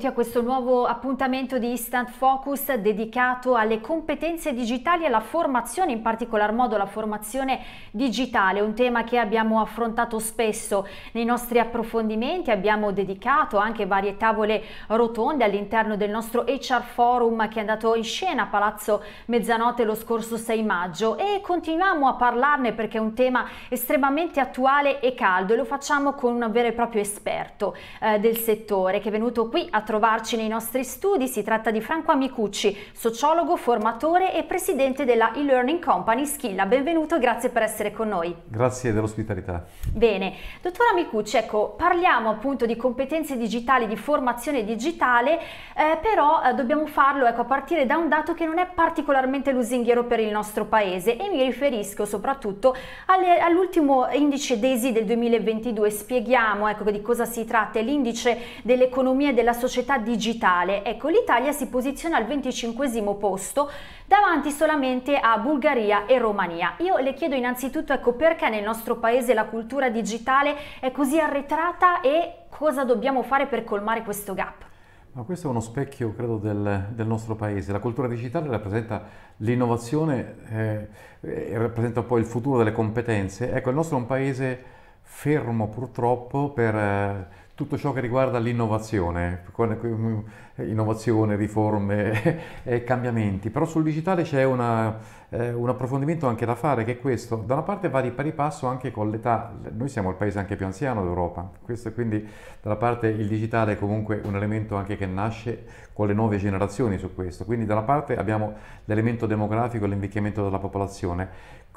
benvenuti a questo nuovo appuntamento di Instant Focus dedicato alle competenze digitali e alla formazione, in particolar modo la formazione digitale, un tema che abbiamo affrontato spesso nei nostri approfondimenti, abbiamo dedicato anche varie tavole rotonde all'interno del nostro HR Forum che è andato in scena a Palazzo Mezzanotte lo scorso 6 maggio e continuiamo a parlarne perché è un tema estremamente attuale e caldo e lo facciamo con un vero e proprio esperto eh, del settore che è venuto qui a trovarci nei nostri studi si tratta di Franco Amicucci, sociologo, formatore e presidente della e-learning company Schilla. Benvenuto, grazie per essere con noi. Grazie dell'ospitalità. Bene, dottor Amicucci, ecco, parliamo appunto di competenze digitali, di formazione digitale, eh, però eh, dobbiamo farlo ecco, a partire da un dato che non è particolarmente lusinghiero per il nostro paese e mi riferisco soprattutto all'ultimo indice DESI del 2022. Spieghiamo ecco, di cosa si tratta, è l'indice dell'economia e della società società digitale. Ecco, l'Italia si posiziona al 25 posto davanti solamente a Bulgaria e Romania. Io le chiedo innanzitutto ecco, perché nel nostro paese la cultura digitale è così arretrata e cosa dobbiamo fare per colmare questo gap? Ma questo è uno specchio, credo, del, del, nostro paese. La cultura digitale rappresenta l'innovazione eh, rappresenta poi il futuro delle competenze. Ecco, il nostro è un paese fermo purtroppo per eh, tutto ciò che riguarda l'innovazione, mm, innovazione, riforme e cambiamenti, però sul digitale c'è una, eh, un approfondimento anche da fare che è questo, da una parte va di pari passo anche con l'età, noi siamo il paese anche più anziano d'Europa, questo quindi da una parte il digitale è comunque un elemento anche che nasce con le nuove generazioni su questo, quindi da una parte abbiamo l'elemento demografico e l'invecchiamento della popolazione,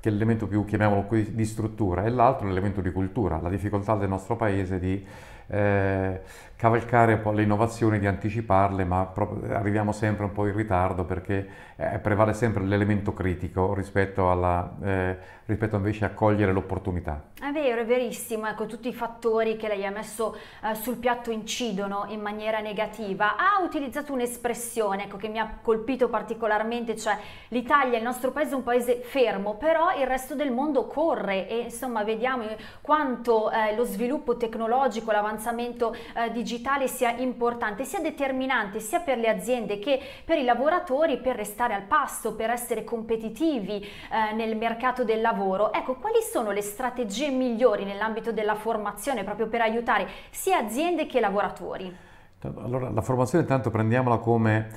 che è l'elemento più, chiamiamolo qui, di struttura, e l'altro l'elemento di cultura, la difficoltà del nostro paese di eh, cavalcare le innovazioni, di anticiparle, ma eh, arriviamo sempre un po' in ritardo perché eh, prevale sempre l'elemento critico rispetto, alla, eh, rispetto invece a cogliere l'opportunità. È vero, è verissimo, ecco tutti i fattori che lei ha messo eh, sul piatto incidono in maniera negativa. Ha utilizzato un'espressione ecco, che mi ha colpito particolarmente, cioè l'Italia, il nostro paese è un paese fermo, però il resto del mondo corre e insomma vediamo quanto eh, lo sviluppo tecnologico, l'avanzamento l'avanzamento eh, digitale sia importante, sia determinante sia per le aziende che per i lavoratori per restare al passo, per essere competitivi eh, nel mercato del lavoro. Ecco, quali sono le strategie migliori nell'ambito della formazione proprio per aiutare sia aziende che lavoratori? Allora, la formazione intanto prendiamola come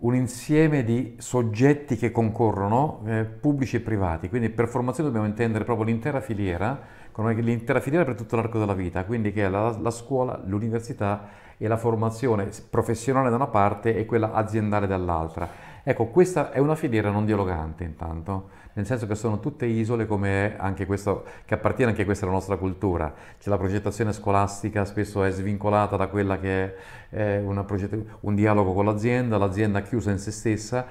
un insieme di soggetti che concorrono, eh, pubblici e privati, quindi per formazione dobbiamo intendere proprio l'intera filiera, l'intera filiera per tutto l'arco della vita, quindi che è la, la scuola, l'università e la formazione professionale da una parte e quella aziendale dall'altra. Ecco, questa è una filiera non dialogante intanto, nel senso che sono tutte isole questo, che appartiene anche a questa nostra cultura. C'è la progettazione scolastica, spesso è svincolata da quella che è un dialogo con l'azienda, l'azienda chiusa in se stessa,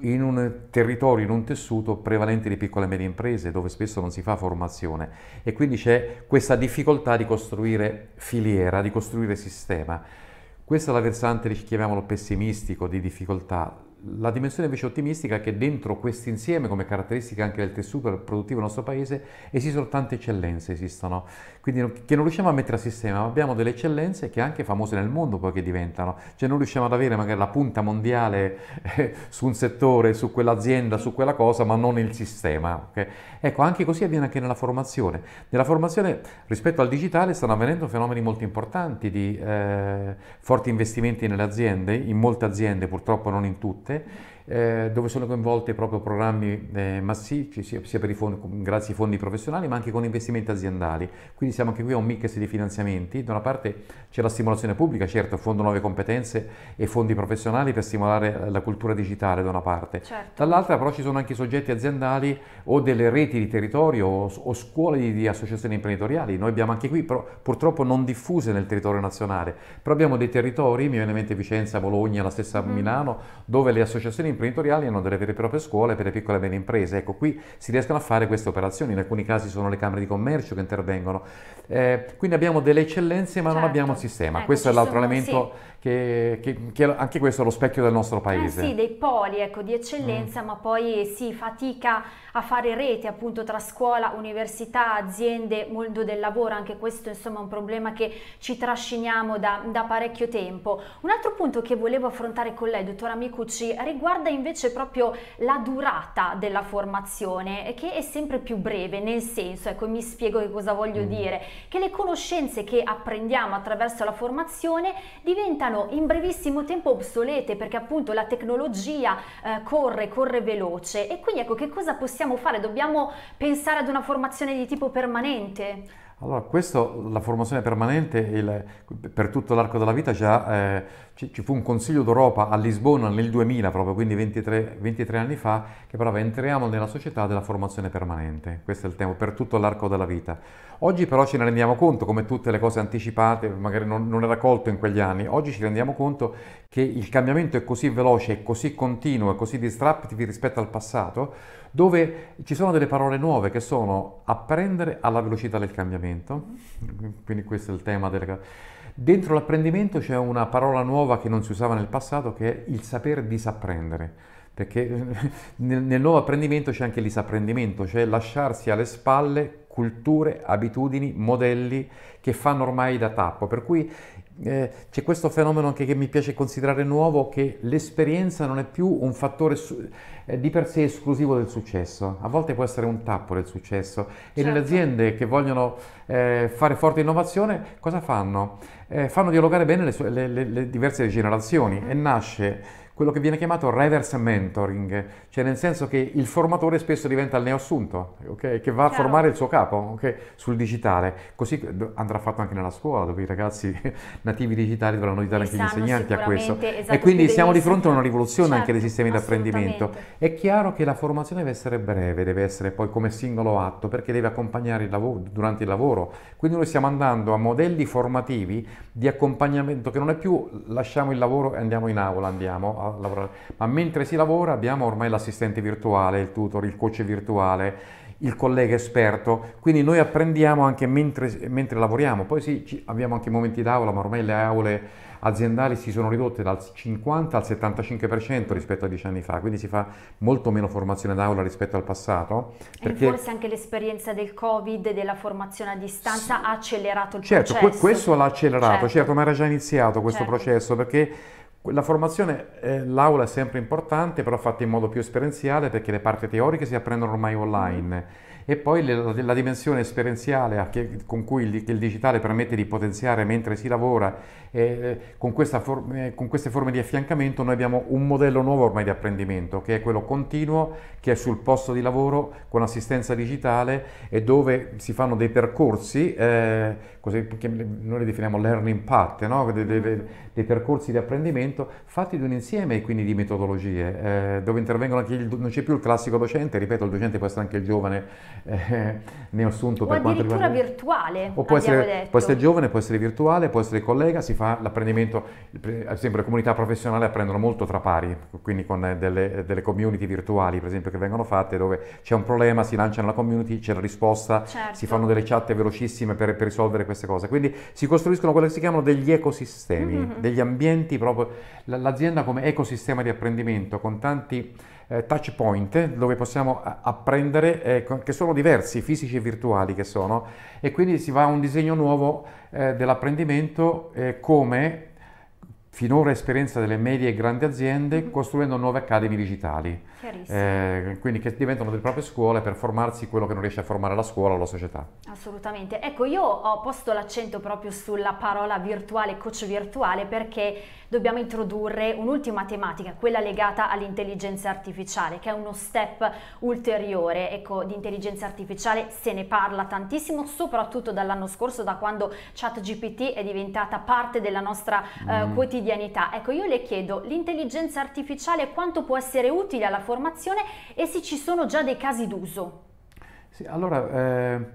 in un territorio, in un tessuto prevalente di piccole e medie imprese dove spesso non si fa formazione e quindi c'è questa difficoltà di costruire filiera, di costruire sistema. Questa è la versante, chiamiamolo pessimistico, di difficoltà la dimensione invece ottimistica è che dentro questo insieme, come caratteristica anche del tessuto produttivo del nostro paese, esistono tante eccellenze, esistono, quindi che non riusciamo a mettere a sistema, ma abbiamo delle eccellenze che anche famose nel mondo poi che diventano, cioè non riusciamo ad avere magari la punta mondiale eh, su un settore, su quell'azienda, su quella cosa, ma non il sistema. Okay? Ecco, anche così avviene anche nella formazione. Nella formazione rispetto al digitale stanno avvenendo fenomeni molto importanti di eh, forti investimenti nelle aziende, in molte aziende, purtroppo non in tutte gente Eh, dove sono coinvolti proprio programmi eh, massicci, sia, sia fondi, grazie ai fondi professionali, ma anche con investimenti aziendali. Quindi siamo anche qui a un mix di finanziamenti. Da una parte c'è la stimolazione pubblica, certo, Fondo Nuove Competenze e fondi professionali per stimolare la cultura digitale da una parte. Certo. Dall'altra però ci sono anche soggetti aziendali o delle reti di territorio o, o scuole di, di, associazioni imprenditoriali. Noi abbiamo anche qui, però, purtroppo non diffuse nel territorio nazionale, però abbiamo dei territori, mi viene in mente Vicenza, Bologna, la stessa mm. Milano, dove le associazioni imprenditoriali hanno delle vere e proprie scuole per le piccole e medie imprese. Ecco, qui si riescono a fare queste operazioni, in alcuni casi sono le camere di commercio che intervengono. Eh, quindi abbiamo delle eccellenze ma certo. non abbiamo il sistema, ecco, questo è l'altro elemento... Sì che, che, che anche questo è lo specchio del nostro eh paese. Eh sì, dei poli ecco, di eccellenza, mm. ma poi si sì, fatica a fare rete appunto tra scuola, università, aziende, mondo del lavoro, anche questo insomma è un problema che ci trasciniamo da, da parecchio tempo. Un altro punto che volevo affrontare con lei, dottora Micucci, riguarda invece proprio la durata della formazione, che è sempre più breve, nel senso, ecco, mi spiego che cosa voglio mm. dire, che le conoscenze che apprendiamo attraverso la formazione diventano diventano in brevissimo tempo obsolete perché appunto la tecnologia eh, corre, corre veloce e quindi ecco che cosa possiamo fare? Dobbiamo pensare ad una formazione di tipo permanente? Allora, questo, la formazione permanente il, per tutto l'arco della vita già eh, ci, fu un Consiglio d'Europa a Lisbona nel 2000, proprio quindi 23, 23, anni fa, che parlava entriamo nella società della formazione permanente. Questo è il tema per tutto l'arco della vita. Oggi però ce ne rendiamo conto, come tutte le cose anticipate, magari non, non era colto in quegli anni, oggi ci rendiamo conto che il cambiamento è così veloce, è così continuo, è così disruptive rispetto al passato, dove ci sono delle parole nuove che sono apprendere alla velocità del cambiamento, quindi questo è il tema delle Dentro l'apprendimento c'è una parola nuova che non si usava nel passato che è il saper disapprendere, perché nel, nel nuovo apprendimento c'è anche il disapprendimento, cioè lasciarsi alle spalle culture, abitudini, modelli che fanno ormai da tappo, per cui eh, c'è questo fenomeno anche che mi piace considerare nuovo, che l'esperienza non è più un fattore su, eh, di per sé esclusivo del successo, a volte può essere un tappo del successo. E nelle certo. aziende che vogliono eh, fare forte innovazione, cosa fanno? Eh, fanno dialogare bene le, le, le diverse generazioni mm. e nasce quello che viene chiamato reverse mentoring, cioè nel senso che il formatore spesso diventa il neoassunto, okay? che va a Chiaro. formare il suo capo okay? sul digitale, così andrà fatto anche nella scuola, dove i ragazzi nativi digitali dovranno aiutare anche gli insegnanti a questo. Esatto, e quindi siamo di fronte a una rivoluzione certo, anche dei certo, sistemi di apprendimento. È chiaro che la formazione deve essere breve, deve essere poi come singolo atto, perché deve accompagnare il lavoro, durante il lavoro. Quindi noi stiamo andando a modelli formativi di accompagnamento che non è più lasciamo il lavoro e andiamo in aula, andiamo a lavorare. Ma mentre si lavora abbiamo ormai l'assistente virtuale, il tutor, il coach virtuale, il collega esperto, quindi noi apprendiamo anche mentre, mentre lavoriamo. Poi sì, abbiamo anche momenti d'aula, ma ormai le aule aziendali si sono ridotte dal 50 al 75% rispetto a dieci anni fa, quindi si fa molto meno formazione d'aula rispetto al passato. Perché... E forse anche l'esperienza del Covid e della formazione a distanza sì. ha accelerato il certo, processo. Certo, questo l'ha accelerato, certo. certo. ma era già iniziato questo certo. processo perché la formazione, eh, l'aula è sempre importante, però fatta in modo più esperienziale perché le parti teoriche si apprendono ormai online e poi la dimensione esperienziale con cui il, digitale permette di potenziare mentre si lavora, eh, con, for, eh, con, queste forme di affiancamento noi abbiamo un modello nuovo ormai di apprendimento che è quello continuo, che è sul posto di lavoro con assistenza digitale e dove si fanno dei percorsi, eh, così, che noi li definiamo learning path, no? dei, dei, dei percorsi di apprendimento fatti di un insieme quindi di metodologie, eh, dove intervengono anche il, non c'è più il classico docente, ripeto il docente può essere anche il giovane eh, ne ho assunto o per quanto riguarda... addirittura virtuale, o può essere, può essere, giovane, può essere virtuale, può essere collega, si fa l'apprendimento, ad esempio le comunità professionali apprendono molto tra pari, quindi con eh, delle, eh, delle community virtuali per esempio che vengono fatte dove c'è un problema, si lancia nella community, c'è la risposta, certo. si fanno delle chat velocissime per, per, risolvere queste cose. Quindi si costruiscono quello che si chiamano degli ecosistemi, mm-hmm. degli ambienti proprio, l'azienda come ecosistema di apprendimento con tanti eh, touch point dove possiamo eh, apprendere eh, che sono diversi, fisici e virtuali che sono, e quindi si va a un disegno nuovo eh, dell'apprendimento eh, come finora esperienza delle medie e grandi aziende mm-hmm. costruendo nuove accademie digitali, eh, quindi che diventano delle proprie scuole per formarsi quello che non riesce a formare la scuola o la società. Assolutamente, ecco io ho posto l'accento proprio sulla parola virtuale, coach virtuale perché dobbiamo introdurre un'ultima tematica, quella legata all'intelligenza artificiale, che è uno step ulteriore. Ecco, di intelligenza artificiale se ne parla tantissimo, soprattutto dall'anno scorso, da quando ChatGPT è diventata parte della nostra eh, mm. quotidianità. Ecco, io le chiedo, l'intelligenza artificiale quanto può essere utile alla formazione e se ci sono già dei casi d'uso? Sì, allora eh,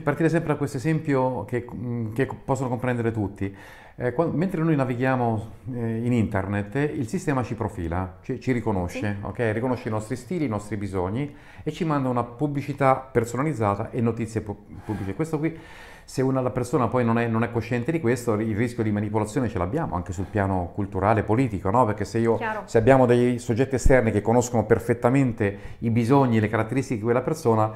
partire sempre da questo esempio che, mm, che possono comprendere tutti. Eh, quando, mentre noi navighiamo eh, in internet, il sistema ci profila, ci, ci riconosce, sì. okay? riconosce i nostri stili, i nostri bisogni e ci manda una pubblicità personalizzata e notizie pu pubbliche. Questo qui se una persona poi non è, non è cosciente di questo, il rischio di manipolazione ce l'abbiamo anche sul piano culturale e politico, no? Perché se, io, se abbiamo dei soggetti esterni che conoscono perfettamente i bisogni, le caratteristiche di quella persona,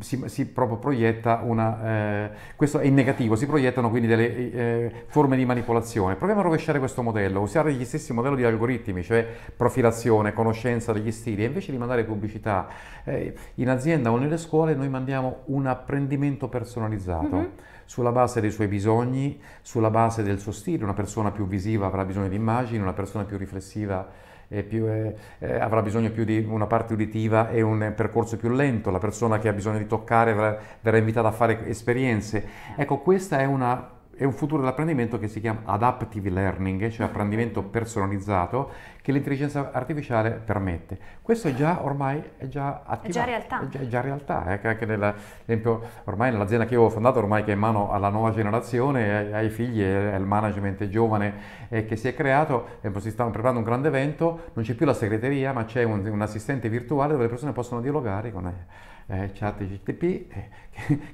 si, si proprio proietta una... Eh, questo è in negativo, si proiettano quindi delle eh, forme di manipolazione. Proviamo a rovesciare questo modello, usare gli stessi modelli di algoritmi, cioè profilazione, conoscenza degli stili, e invece di mandare pubblicità eh, in azienda o nelle scuole noi mandiamo un apprendimento personalizzato. Mm-hmm sulla base dei suoi bisogni, sulla base del suo stile. Una persona più visiva avrà bisogno di immagini, una persona più riflessiva più, eh, eh, avrà bisogno più di una parte uditiva e un percorso più lento, la persona che ha bisogno di toccare verrà invitata a fare esperienze. Ecco, questa è una è un futuro dell'apprendimento che si chiama adaptive learning, cioè apprendimento personalizzato che l'intelligenza artificiale permette. Questo è già ormai è già attivato. È già realtà. È già, è già realtà. Eh? Anche nella, esempio, ormai nell'azienda che io ho fondato, ormai che è in mano alla nuova generazione, ai figli, al management giovane eh, che si è creato, eh, si stanno preparando un grande evento, non c'è più la segreteria, ma c'è un, un assistente virtuale dove le persone possono dialogare con... Eh, eh, chat GTP, eh,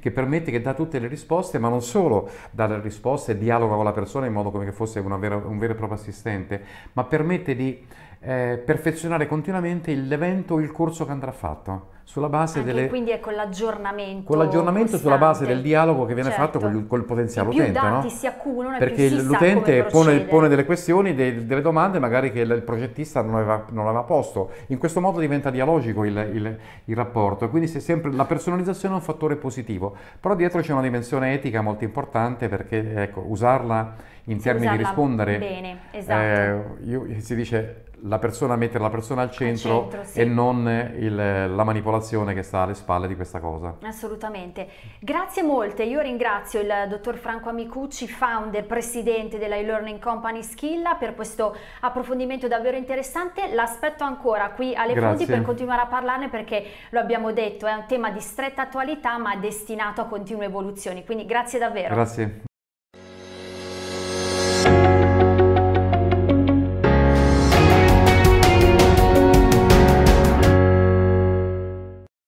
che, permette che dà tutte le risposte, ma non solo dà le risposte e dialoga con la persona in modo come che fosse vera, un vero e proprio assistente, ma permette di eh, perfezionare continuamente l'evento o il corso che andrà fatto sulla base Anche delle... Quindi è con ecco, l'aggiornamento. Con l'aggiornamento sulla base del dialogo che viene certo. fatto con il potenziale più utente. Dati no? si accumulano Perché l'utente pone, pone, delle questioni, dei, delle domande magari che il, progettista non aveva, non aveva, posto. In questo modo diventa dialogico il, il, il rapporto. Quindi sempre, la personalizzazione è un fattore positivo. Però dietro c'è una dimensione etica molto importante perché ecco, usarla in termini di rispondere... Bene, esatto. Eh, io, si dice la persona, mettere la persona al centro, al centro sì. e non il, la manipolazione che sta alle spalle di questa cosa. Assolutamente. Grazie molte, io ringrazio il dottor Franco Amicucci, founder, presidente della e-learning company Schilla per questo approfondimento davvero interessante. L'aspetto ancora qui alle fonti per continuare a parlarne perché lo abbiamo detto, è un tema di stretta attualità ma destinato a continue evoluzioni. Quindi grazie davvero. Grazie.